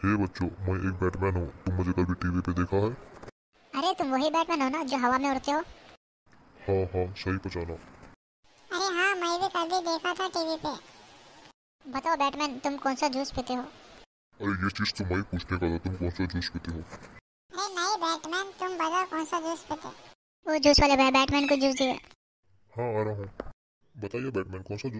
हे बच्चों मैं एक बैटमैन हूँ तुम मुझे कभी टीवी पे देखा है अरे तुम वही बैटमैन हो ना जो हवा में उड़ते हो हाँ हाँ सही पहचाना अरे हाँ मैं भी कभी देखा था टीवी पे बताओ बैटमैन तुम कौन सा जूस पीते हो अरे ये चीज तो मैं पूछने का था तुम कौन सा जूस पीते हो अरे नहीं बैटमैन तुम बताओ कौन सा जूस पीते वो जूस वाले भाई बैटमैन को जूस दिए हाँ आ रहा हूँ बताइए बैटमैन कौन सा जूस